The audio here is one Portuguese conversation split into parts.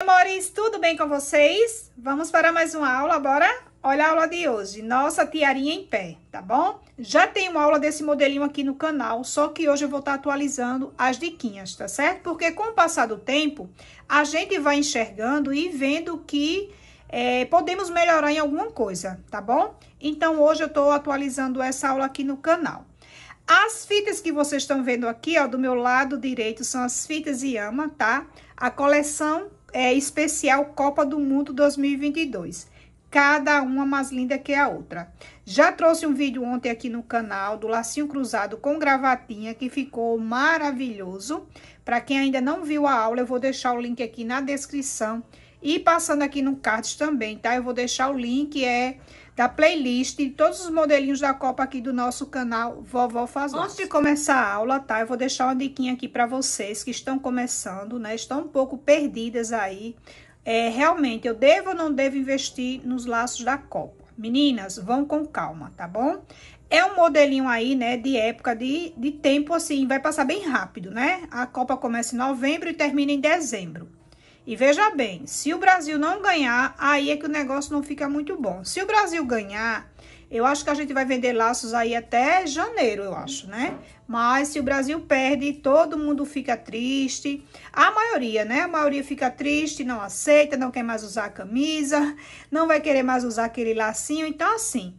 amores, tudo bem com vocês? Vamos para mais uma aula, bora? Olha a aula de hoje, nossa tiarinha em pé, tá bom? Já tem uma aula desse modelinho aqui no canal, só que hoje eu vou estar tá atualizando as diquinhas, tá certo? Porque com o passar do tempo, a gente vai enxergando e vendo que é, podemos melhorar em alguma coisa, tá bom? Então, hoje eu tô atualizando essa aula aqui no canal. As fitas que vocês estão vendo aqui, ó, do meu lado direito, são as fitas Yama, tá? A coleção é, especial Copa do Mundo 2022. Cada uma mais linda que a outra. Já trouxe um vídeo ontem aqui no canal do lacinho cruzado com gravatinha que ficou maravilhoso. Para quem ainda não viu a aula, eu vou deixar o link aqui na descrição e passando aqui no card também, tá? Eu vou deixar o link é da playlist de todos os modelinhos da Copa aqui do nosso canal Vovó Faz Antes de começar a aula, tá? Eu vou deixar uma diquinha aqui para vocês que estão começando, né? Estão um pouco perdidas aí. É, realmente, eu devo ou não devo investir nos laços da Copa? Meninas, vão com calma, tá bom? É um modelinho aí, né, de época, de, de tempo, assim, vai passar bem rápido, né? A Copa começa em novembro e termina em dezembro. E veja bem, se o Brasil não ganhar, aí é que o negócio não fica muito bom. Se o Brasil ganhar, eu acho que a gente vai vender laços aí até janeiro, eu acho, né? Mas se o Brasil perde, todo mundo fica triste. A maioria, né? A maioria fica triste, não aceita, não quer mais usar a camisa, não vai querer mais usar aquele lacinho. Então, assim,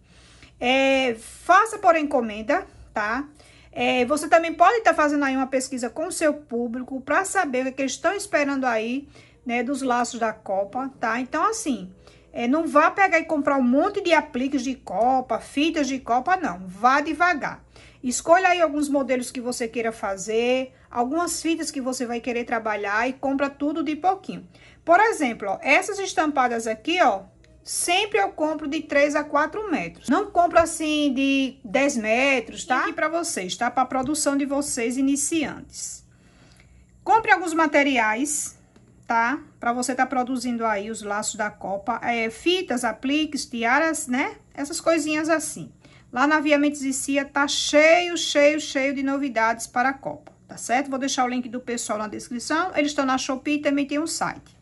é, faça por encomenda, tá? É, você também pode estar tá fazendo aí uma pesquisa com o seu público para saber o que, é que eles estão esperando aí né, dos laços da copa, tá? Então, assim, é, não vá pegar e comprar um monte de apliques de copa, fitas de copa, não. Vá devagar. Escolha aí alguns modelos que você queira fazer, algumas fitas que você vai querer trabalhar e compra tudo de pouquinho. Por exemplo, ó, essas estampadas aqui, ó, sempre eu compro de 3 a 4 metros. Não compro assim de 10 metros, tá? Aqui para vocês, tá? Para produção de vocês iniciantes. Compre alguns materiais, tá? Para você tá produzindo aí os laços da copa, é, fitas, apliques, tiaras, né? Essas coisinhas assim. Lá na Via Mentes e Cia tá cheio, cheio, cheio de novidades para a copa, tá certo? Vou deixar o link do pessoal na descrição, eles estão na Shopee e também tem um site.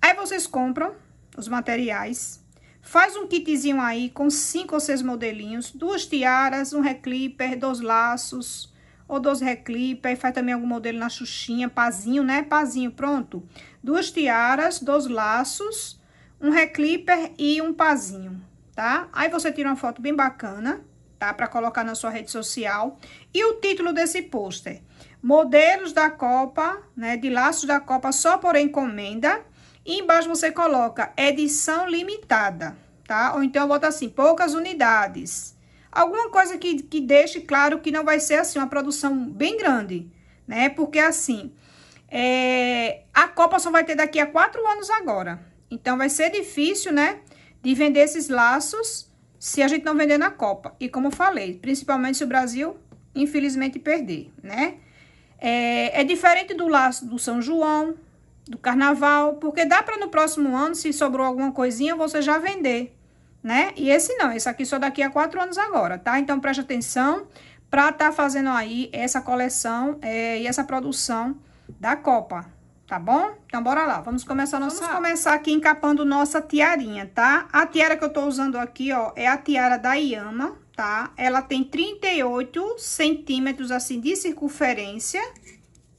Aí vocês compram os materiais, Faz um kitzinho aí com cinco ou seis modelinhos, duas tiaras, um reclipper, dois laços, ou 12 reclipe, aí faz também algum modelo na xuxinha, pazinho, né? Pazinho, pronto. Duas tiaras, dois laços, um reclipper e um pazinho, tá? Aí você tira uma foto bem bacana, tá? Para colocar na sua rede social. E o título desse pôster: Modelos da Copa, né? De laços da Copa só por encomenda. E embaixo você coloca edição limitada, tá? Ou então bota assim: poucas unidades. Alguma coisa que, que deixe claro que não vai ser assim uma produção bem grande, né? Porque assim, é, a Copa só vai ter daqui a quatro anos agora. Então vai ser difícil, né? De vender esses laços se a gente não vender na Copa. E como eu falei, principalmente se o Brasil, infelizmente, perder, né? É, é diferente do laço do São João, do Carnaval, porque dá para no próximo ano, se sobrou alguma coisinha, você já vender, né? E esse não, esse aqui só daqui a quatro anos agora, tá? Então, preste atenção para estar tá fazendo aí essa coleção é, e essa produção da Copa, tá bom? Então, bora lá, vamos começar nossa... Vamos começar aqui encapando nossa tiarinha, tá? A tiara que eu tô usando aqui, ó, é a tiara da Yama, tá? Ela tem 38 centímetros, assim, de circunferência,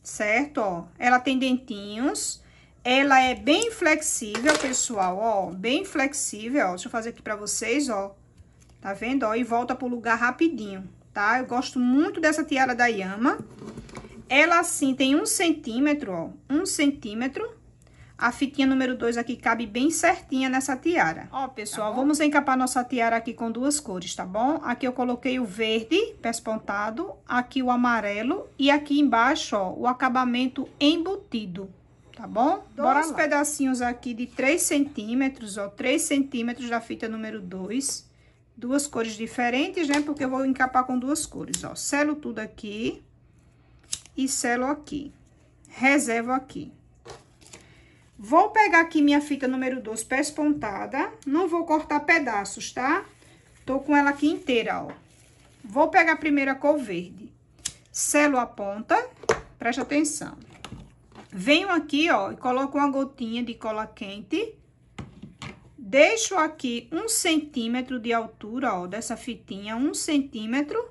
certo? Ó, ela tem dentinhos ela é bem flexível, pessoal, ó, bem flexível, ó. Deixa eu fazer aqui pra vocês, ó. Tá vendo, ó? E volta pro lugar rapidinho, tá? Eu gosto muito dessa tiara da Yama. Ela, assim, tem um centímetro, ó, um centímetro. A fitinha número dois aqui cabe bem certinha nessa tiara. Ó, pessoal, tá vamos encapar nossa tiara aqui com duas cores, tá bom? Aqui eu coloquei o verde, pespontado, aqui o amarelo e aqui embaixo, ó, o acabamento embutido tá bom? Dois pedacinhos aqui de 3 centímetros, ó, 3 centímetros da fita número 2. Duas cores diferentes, né? Porque eu vou encapar com duas cores, ó. Selo tudo aqui e selo aqui. Reservo aqui. Vou pegar aqui minha fita número 2 pontada Não vou cortar pedaços, tá? Tô com ela aqui inteira, ó. Vou pegar primeiro a cor verde. Selo a ponta. Preste atenção. Venho aqui, ó, e coloco uma gotinha de cola quente. Deixo aqui um centímetro de altura, ó, dessa fitinha, um centímetro,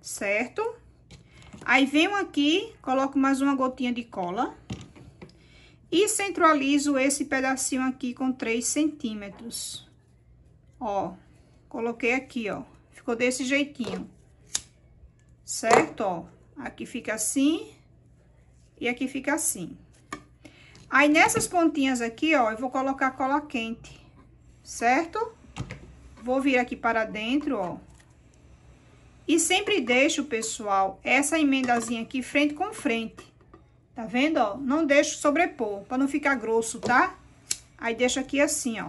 certo? Aí, venho aqui, coloco mais uma gotinha de cola. E centralizo esse pedacinho aqui com três centímetros. Ó, coloquei aqui, ó. Ficou desse jeitinho. Certo, ó. Aqui fica assim, e aqui fica assim. Aí, nessas pontinhas aqui, ó, eu vou colocar cola quente, certo? Vou vir aqui para dentro, ó. E sempre deixo, pessoal, essa emendazinha aqui frente com frente. Tá vendo, ó? Não deixo sobrepor, para não ficar grosso, tá? Aí, deixo aqui assim, ó.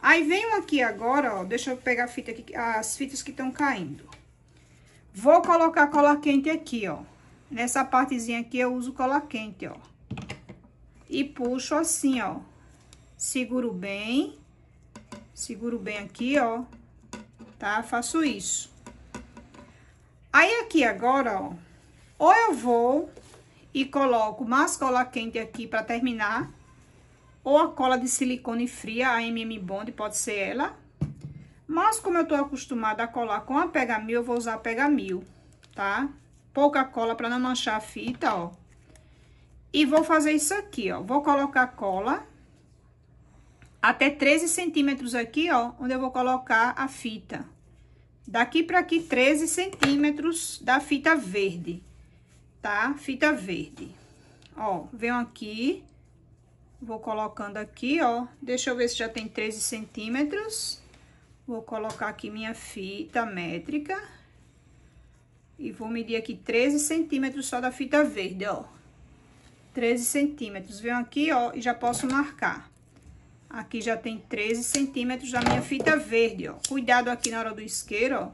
Aí, venho aqui agora, ó, deixa eu pegar fita aqui, as fitas que estão caindo. Vou colocar cola quente aqui, ó. Nessa partezinha aqui eu uso cola quente, ó. E puxo assim, ó. Seguro bem. Seguro bem aqui, ó. Tá? Faço isso. Aí aqui agora, ó. Ou eu vou e coloco mais cola quente aqui pra terminar. Ou a cola de silicone fria, a MM Bond, pode ser ela. Mas como eu tô acostumada a colar com a Pega Mil, eu vou usar a Pega Mil, tá? Tá? pouca cola para não manchar a fita, ó. E vou fazer isso aqui, ó. Vou colocar cola até 13 centímetros aqui, ó, onde eu vou colocar a fita. Daqui para aqui, 13 centímetros da fita verde, tá? Fita verde. Ó, venho aqui, vou colocando aqui, ó. Deixa eu ver se já tem 13 centímetros. Vou colocar aqui minha fita métrica. E vou medir aqui 13 centímetros só da fita verde, ó. 13 centímetros. Venho aqui, ó, e já posso marcar. Aqui já tem 13 centímetros da minha fita verde, ó. Cuidado aqui na hora do isqueiro, ó.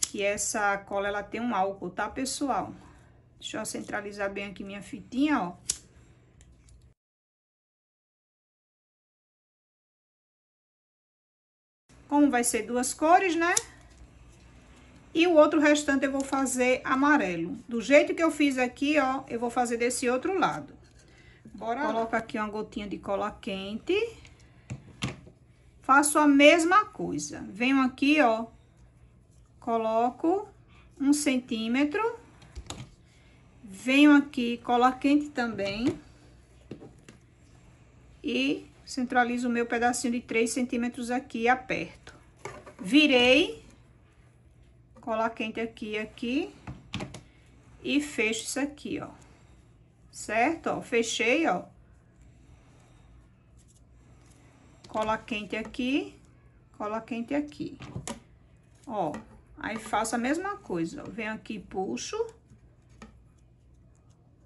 Que essa cola, ela tem um álcool, tá, pessoal? Deixa eu centralizar bem aqui minha fitinha, ó. Como vai ser duas cores, né? E o outro restante eu vou fazer amarelo. Do jeito que eu fiz aqui, ó, eu vou fazer desse outro lado. Bora Coloco aqui uma gotinha de cola quente. Faço a mesma coisa. Venho aqui, ó, coloco um centímetro. Venho aqui, cola quente também. E centralizo o meu pedacinho de três centímetros aqui e aperto. Virei cola quente aqui aqui. E fecho isso aqui, ó. Certo? Ó, fechei, ó. Cola quente aqui, cola quente aqui. Ó, aí faço a mesma coisa, ó. Venho aqui, puxo.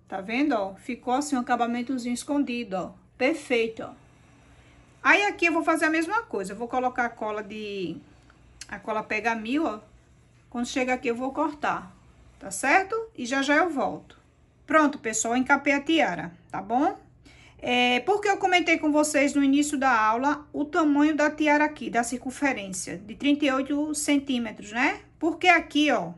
Tá vendo, ó? Ficou assim um acabamentozinho escondido, ó. Perfeito, ó. Aí aqui eu vou fazer a mesma coisa. Eu vou colocar a cola de... A cola pega mil, ó. Quando chega aqui, eu vou cortar, tá certo? E já já eu volto. Pronto, pessoal, encapei a tiara, tá bom? É, porque eu comentei com vocês no início da aula o tamanho da tiara aqui, da circunferência, de 38 centímetros, né? Porque aqui, ó,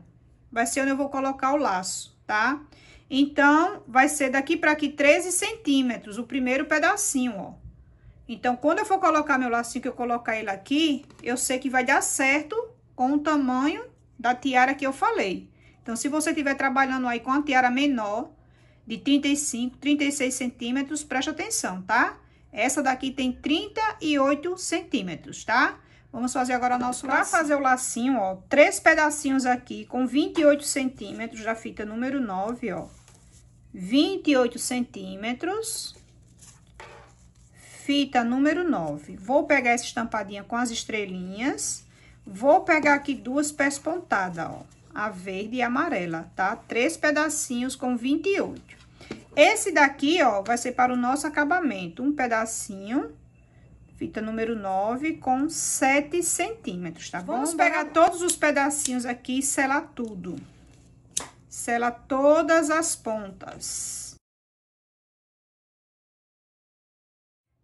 vai ser onde eu vou colocar o laço, tá? Então, vai ser daqui para aqui 13 centímetros, o primeiro pedacinho, ó. Então, quando eu for colocar meu lacinho, que eu colocar ele aqui, eu sei que vai dar certo com o tamanho da tiara que eu falei. Então, se você estiver trabalhando aí com a tiara menor, de 35, 36 centímetros, preste atenção, tá? Essa daqui tem 38 centímetros, tá? Vamos fazer agora o nosso Pra fazer o lacinho, ó, três pedacinhos aqui com 28 centímetros da fita número 9, ó. 28 centímetros, fita número 9. Vou pegar essa estampadinha com as estrelinhas Vou pegar aqui duas pés pontadas, ó. A verde e a amarela, tá? Três pedacinhos com 28. Esse daqui, ó, vai ser para o nosso acabamento. Um pedacinho, fita número 9, com 7 centímetros, tá bom? Vamos pegar todos os pedacinhos aqui e selar tudo. Sela todas as pontas.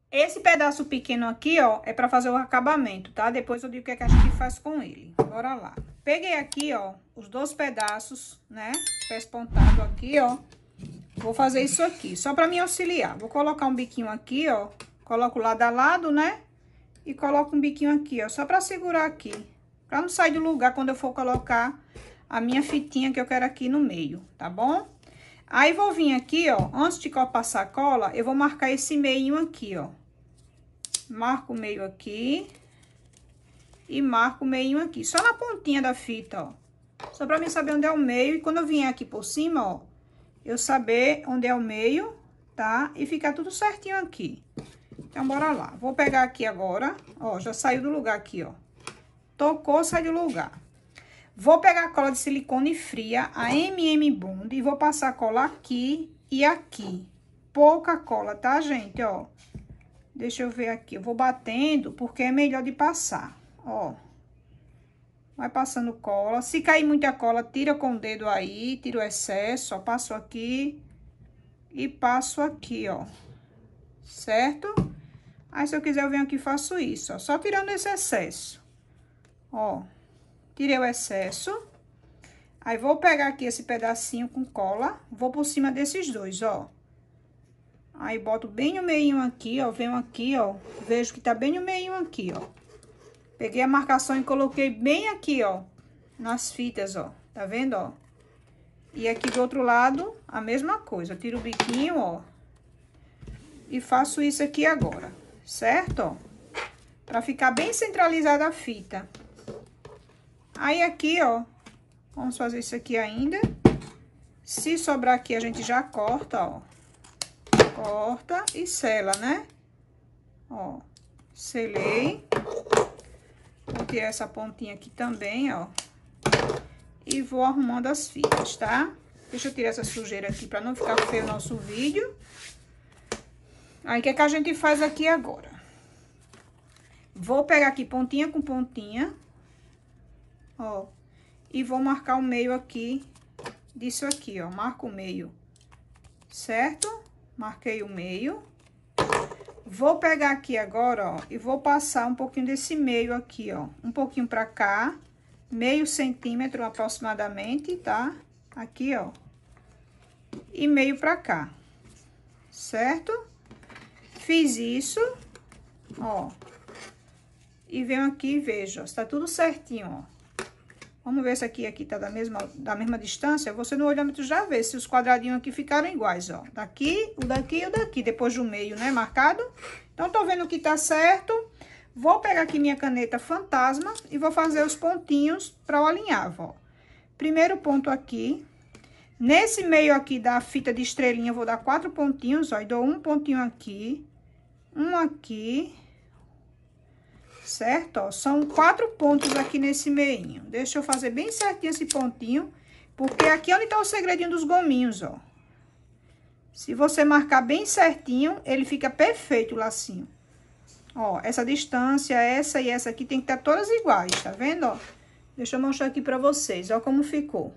Esse pedaço pequeno aqui, ó, é pra fazer o acabamento, tá? Depois eu digo o que, é que a gente faz com ele. Bora lá. Peguei aqui, ó, os dois pedaços, né? Pés pontado aqui, ó. Vou fazer isso aqui, só pra me auxiliar. Vou colocar um biquinho aqui, ó. Coloco lado a lado, né? E coloco um biquinho aqui, ó, só pra segurar aqui. Pra não sair do lugar quando eu for colocar a minha fitinha que eu quero aqui no meio, tá bom? Aí, vou vir aqui, ó, antes de passar a cola, eu vou marcar esse meio aqui, ó. Marco o meio aqui e marco o meio aqui. Só na pontinha da fita, ó. Só pra mim saber onde é o meio. E quando eu vier aqui por cima, ó, eu saber onde é o meio, tá? E ficar tudo certinho aqui. Então, bora lá. Vou pegar aqui agora, ó, já saiu do lugar aqui, ó. Tocou, sai do lugar. Vou pegar a cola de silicone fria, a MM Bond, e vou passar a cola aqui e aqui. Pouca cola, tá, gente? Ó, deixa eu ver aqui. Eu vou batendo, porque é melhor de passar, ó. Vai passando cola. Se cair muita cola, tira com o dedo aí, tira o excesso, ó. Passo aqui e passo aqui, ó. Certo? Aí, se eu quiser, eu venho aqui e faço isso, ó. Só tirando esse excesso, ó tirei o excesso. Aí, vou pegar aqui esse pedacinho com cola, vou por cima desses dois, ó. Aí, boto bem no meio aqui, ó, venho aqui, ó, vejo que tá bem no meio aqui, ó. Peguei a marcação e coloquei bem aqui, ó, nas fitas, ó, tá vendo, ó? E aqui do outro lado, a mesma coisa, eu tiro o biquinho, ó, e faço isso aqui agora, certo, ó? Pra ficar bem centralizada a fita. Aí aqui, ó, vamos fazer isso aqui ainda. Se sobrar aqui, a gente já corta, ó. Corta e sela, né? Ó, selei. Vou tirar essa pontinha aqui também, ó. E vou arrumando as fitas, tá? Deixa eu tirar essa sujeira aqui pra não ficar feio o nosso vídeo. Aí, o que é que a gente faz aqui agora? Vou pegar aqui pontinha com pontinha ó. E vou marcar o meio aqui disso aqui, ó. Marco o meio, certo? Marquei o meio. Vou pegar aqui agora, ó, e vou passar um pouquinho desse meio aqui, ó. Um pouquinho pra cá, meio centímetro aproximadamente, tá? Aqui, ó. E meio pra cá, certo? Fiz isso, ó. E venho aqui e vejo, ó, tá tudo certinho, ó. Vamos ver se aqui aqui tá da mesma, da mesma distância. Você no olhômetro já vê se os quadradinhos aqui ficaram iguais, ó. Daqui, o daqui e o daqui, depois do meio, né, marcado. Então, tô vendo que tá certo. Vou pegar aqui minha caneta fantasma e vou fazer os pontinhos pra eu alinhar, ó. Primeiro ponto aqui. Nesse meio aqui da fita de estrelinha, eu vou dar quatro pontinhos, ó. E dou um pontinho aqui, um aqui certo? Ó, são quatro pontos aqui nesse meinho. Deixa eu fazer bem certinho esse pontinho, porque aqui é onde tá o segredinho dos gominhos, ó. Se você marcar bem certinho, ele fica perfeito o lacinho. Assim, ó, essa distância, essa e essa aqui tem que estar tá todas iguais, tá vendo, ó? Deixa eu mostrar aqui pra vocês, ó como ficou.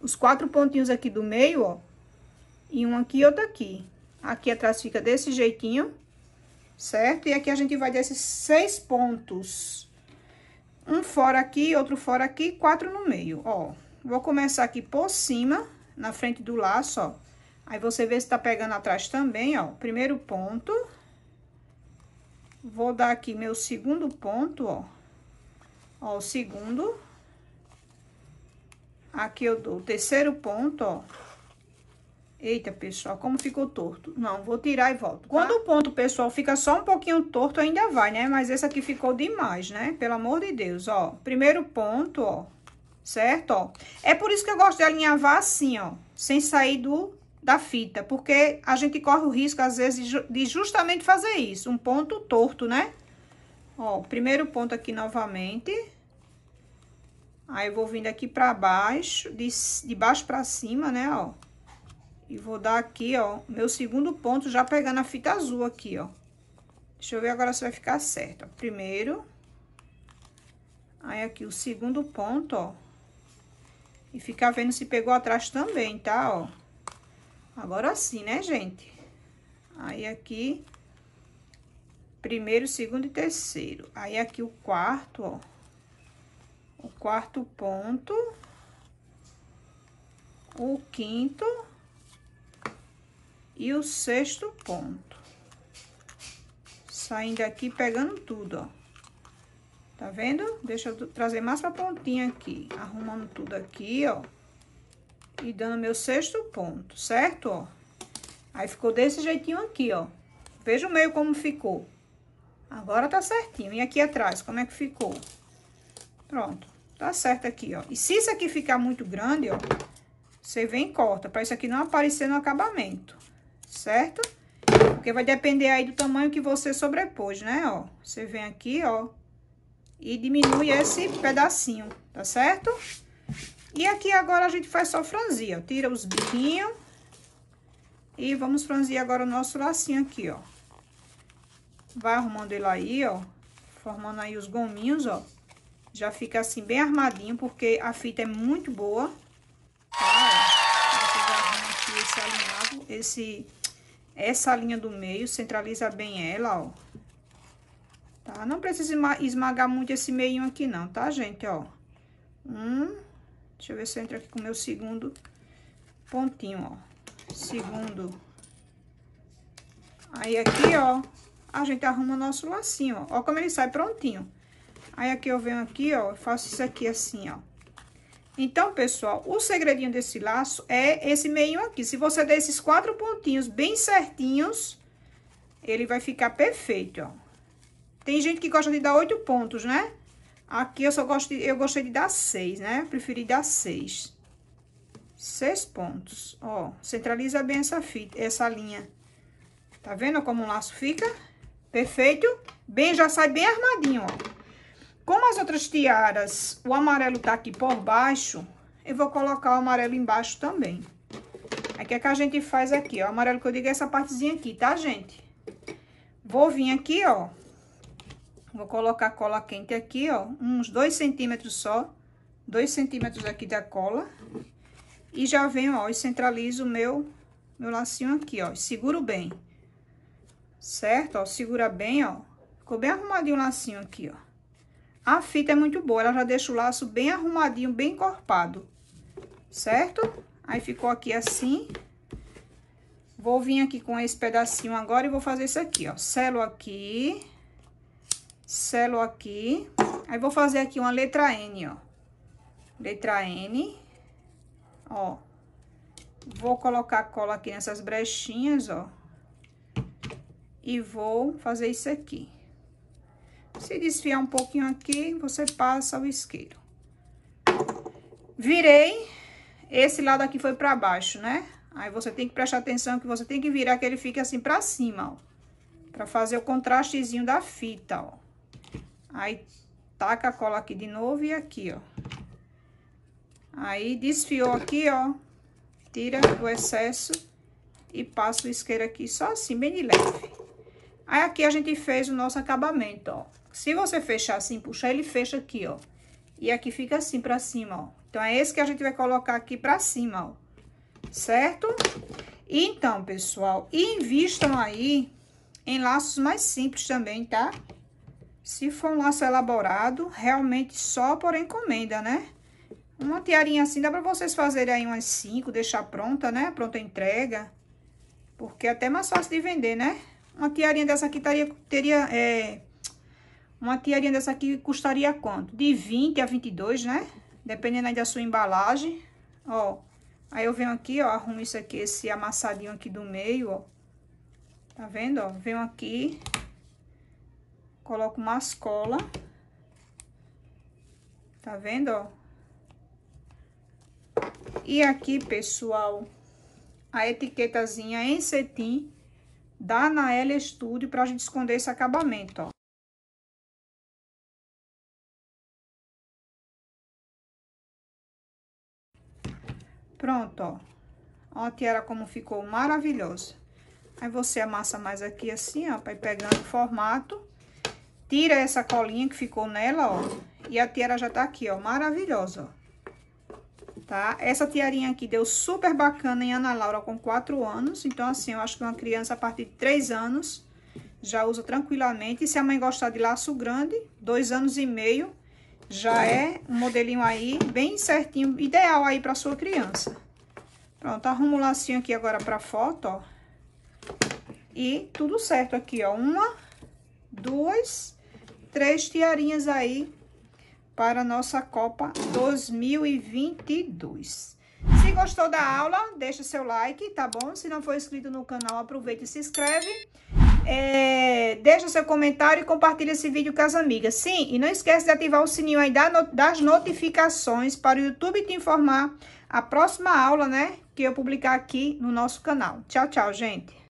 Os quatro pontinhos aqui do meio, ó, e um aqui e outro aqui. Aqui atrás fica desse jeitinho certo? E aqui a gente vai desses seis pontos. Um fora aqui, outro fora aqui, quatro no meio, ó. Vou começar aqui por cima, na frente do laço, ó. Aí você vê se tá pegando atrás também, ó. Primeiro ponto. Vou dar aqui meu segundo ponto, ó. Ó, o segundo. Aqui eu dou o terceiro ponto, ó. Eita, pessoal, como ficou torto. Não, vou tirar e volto. Tá? Quando o ponto, pessoal, fica só um pouquinho torto, ainda vai, né? Mas esse aqui ficou demais, né? Pelo amor de Deus, ó. Primeiro ponto, ó. Certo? Ó. É por isso que eu gosto de alinhavar assim, ó. Sem sair do, da fita. Porque a gente corre o risco, às vezes, de justamente fazer isso. Um ponto torto, né? Ó, primeiro ponto aqui novamente. Aí, eu vou vindo aqui pra baixo, de, de baixo pra cima, né, ó e vou dar aqui, ó, meu segundo ponto já pegando a fita azul aqui, ó. Deixa eu ver agora se vai ficar certo, ó. Primeiro. Aí, aqui, o segundo ponto, ó. E ficar vendo se pegou atrás também, tá, ó. Agora sim, né, gente? Aí, aqui, primeiro, segundo e terceiro. Aí, aqui, o quarto, ó. O quarto ponto. O quinto e o sexto ponto. Saindo aqui, pegando tudo, ó. Tá vendo? Deixa eu trazer mais pra pontinha aqui. Arrumando tudo aqui, ó. E dando meu sexto ponto, certo? Ó. Aí ficou desse jeitinho aqui, ó. Veja o meio como ficou. Agora tá certinho. E aqui atrás, como é que ficou? Pronto. Tá certo aqui, ó. E se isso aqui ficar muito grande, ó, você vem e corta, pra isso aqui não aparecer no acabamento certo? Porque vai depender aí do tamanho que você sobrepôs, né, ó. Você vem aqui, ó, e diminui esse pedacinho, tá certo? E aqui agora a gente faz só franzia, ó. Tira os biquinhos e vamos franzir agora o nosso lacinho aqui, ó. Vai arrumando ele aí, ó, formando aí os gominhos, ó. Já fica assim bem armadinho, porque a fita é muito boa. Tá, ó. Aqui esse alinhado, esse essa linha do meio, centraliza bem ela, ó. Tá? Não precisa esmagar muito esse meio aqui não, tá, gente, ó. Um, deixa eu ver se eu entro aqui com o meu segundo pontinho, ó. Segundo. Aí aqui, ó, a gente arruma nosso lacinho, ó. Ó como ele sai prontinho. Aí aqui eu venho aqui, ó, faço isso aqui assim, ó. Então, pessoal, o segredinho desse laço é esse meio aqui. Se você der esses quatro pontinhos bem certinhos, ele vai ficar perfeito, ó. Tem gente que gosta de dar oito pontos, né? Aqui eu só gosto de, eu gostei de dar seis, né? Preferi dar seis. Seis pontos, ó. Centraliza bem essa fita, essa linha. Tá vendo como o laço fica? Perfeito? Bem, já sai bem armadinho, ó. Como as outras tiaras, o amarelo tá aqui por baixo, eu vou colocar o amarelo embaixo também. Aí, o que é que a gente faz aqui, ó? O amarelo que eu digo é essa partezinha aqui, tá, gente? Vou vir aqui, ó. Vou colocar cola quente aqui, ó. Uns dois centímetros só. Dois centímetros aqui da cola. E já venho, ó, e centralizo o meu, meu lacinho aqui, ó. Seguro bem. Certo? Ó, segura bem, ó. Ficou bem arrumadinho o lacinho aqui, ó. A fita é muito boa, ela já deixa o laço bem arrumadinho, bem encorpado, certo? Aí ficou aqui assim. Vou vir aqui com esse pedacinho agora e vou fazer isso aqui, ó. Selo aqui, selo aqui. Aí vou fazer aqui uma letra N, ó. Letra N, ó. Vou colocar cola aqui nessas brechinhas, ó. E vou fazer isso aqui. Se desfiar um pouquinho aqui, você passa o isqueiro. Virei, esse lado aqui foi pra baixo, né? Aí você tem que prestar atenção que você tem que virar que ele fique assim pra cima, ó. Pra fazer o contrastezinho da fita, ó. Aí, taca a cola aqui de novo e aqui, ó. Aí, desfiou aqui, ó. Tira o excesso e passa o isqueiro aqui só assim, bem de leve. Aí, aqui a gente fez o nosso acabamento, ó. Se você fechar assim, puxar, ele fecha aqui, ó. E aqui fica assim pra cima, ó. Então, é esse que a gente vai colocar aqui pra cima, ó. Certo? Então, pessoal, invistam aí em laços mais simples também, tá? Se for um laço elaborado, realmente só por encomenda, né? Uma tiarinha assim, dá pra vocês fazerem aí umas cinco, deixar pronta, né? Pronta entrega. Porque é até mais fácil de vender, né? Uma tiarinha dessa aqui teria, teria é, uma tiarinha dessa aqui custaria quanto? De 20 a 22, né? Dependendo aí da sua embalagem. Ó, aí eu venho aqui, ó, arrumo isso aqui, esse amassadinho aqui do meio, ó. Tá vendo, ó? Venho aqui, coloco umas cola. Tá vendo, ó? E aqui, pessoal, a etiquetazinha em cetim da Naela Studio pra gente esconder esse acabamento, ó. Pronto, ó. Ó a tiara como ficou maravilhosa. Aí, você amassa mais aqui assim, ó, pra ir pegando o formato. Tira essa colinha que ficou nela, ó. E a tiara já tá aqui, ó, maravilhosa, ó. Tá? Essa tiarinha aqui deu super bacana em Ana Laura com 4 anos. Então, assim, eu acho que uma criança a partir de 3 anos já usa tranquilamente. E se a mãe gostar de laço grande, 2 anos e meio, já é um modelinho aí bem certinho, ideal aí pra sua criança. Pronto, arruma o lacinho aqui agora pra foto, ó. E tudo certo aqui, ó. Uma, duas, três tiarinhas aí para nossa Copa 2022. Se gostou da aula, deixa seu like, tá bom? Se não for inscrito no canal, aproveita e se inscreve é, deixa seu comentário e compartilha esse vídeo com as amigas. Sim, e não esquece de ativar o sininho aí das notificações para o YouTube te informar a próxima aula, né? Que eu publicar aqui no nosso canal. Tchau, tchau, gente.